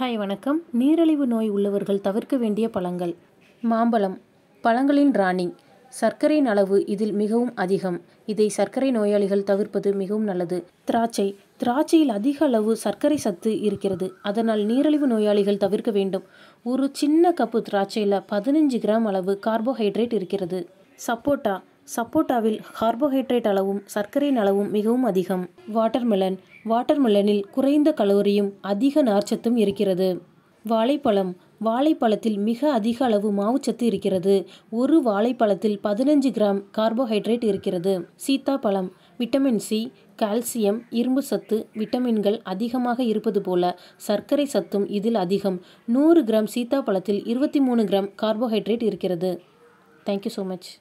hi வணக்கம் நீரிழிவு நோய் உள்ளவர்கள் தவிர்க்க வேண்டிய பழங்கள் மாம்பழம் பழங்களின் ராணி சர்க்கரையின் அளவு இதில் மிகவும் அதிகம் இதை சர்க்கரை நோயாளிகள் தவிர்ப்பது மிகவும் நல்லது திராட்சை திராட்சையில் அதிக அளவு சர்க்கரை சத்து இருக்கிறது அதனால் நீரிழிவு நோயாளிகள் தவிர்க்க வேண்டும் ஒரு சின்ன கப்பு திராட்சையில் பதினஞ்சு கிராம் அளவு கார்போஹைட்ரேட் இருக்கிறது சப்போட்டா சப்போட்டாவில் கார்போஹைட்ரேட் அளவும் சர்க்கரையின் அளவும் மிகவும் அதிகம் வாட்டர்மெலன் வாட்டர்மெலனில் குறைந்த கலோரியும் அதிக நார்ச்சத்தும் இருக்கிறது வாழைப்பழம் வாழைப்பழத்தில் மிக அதிக அளவு மாவுச்சத்து இருக்கிறது ஒரு வாழைப்பழத்தில் பதினஞ்சு கிராம் கார்போஹைட்ரேட் இருக்கிறது சீத்தாப்பழம் விட்டமின் சி கால்சியம் இரும்பு சத்து விட்டமின்கள் அதிகமாக இருப்பது போல சர்க்கரை சத்தும் இதில் அதிகம் நூறு கிராம் சீத்தாப்பழத்தில் இருபத்தி மூணு கிராம் கார்போஹைட்ரேட் இருக்கிறது தேங்க்யூ ஸோ மச்